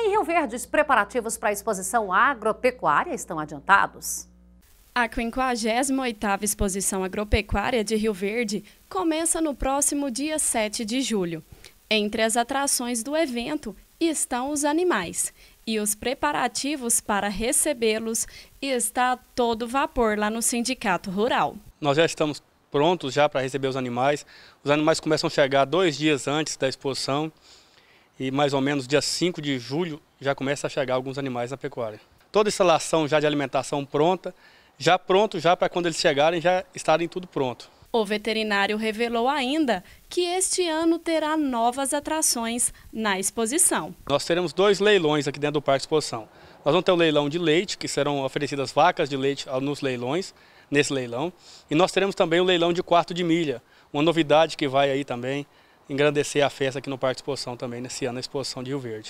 Em Rio Verde, os preparativos para a exposição agropecuária estão adiantados. A 58ª Exposição Agropecuária de Rio Verde começa no próximo dia 7 de julho. Entre as atrações do evento estão os animais e os preparativos para recebê-los está todo vapor lá no Sindicato Rural. Nós já estamos prontos já para receber os animais. Os animais começam a chegar dois dias antes da exposição e mais ou menos dia 5 de julho já começa a chegar alguns animais na pecuária. Toda instalação já de alimentação pronta, já pronto já para quando eles chegarem já estarem tudo pronto. O veterinário revelou ainda que este ano terá novas atrações na exposição. Nós teremos dois leilões aqui dentro do Parque Exposição. Nós vamos ter o um leilão de leite, que serão oferecidas vacas de leite nos leilões, nesse leilão. E nós teremos também o um leilão de quarto de milha, uma novidade que vai aí também engrandecer a festa aqui no Parque de Exposição também, nesse ano, a exposição de Rio Verde.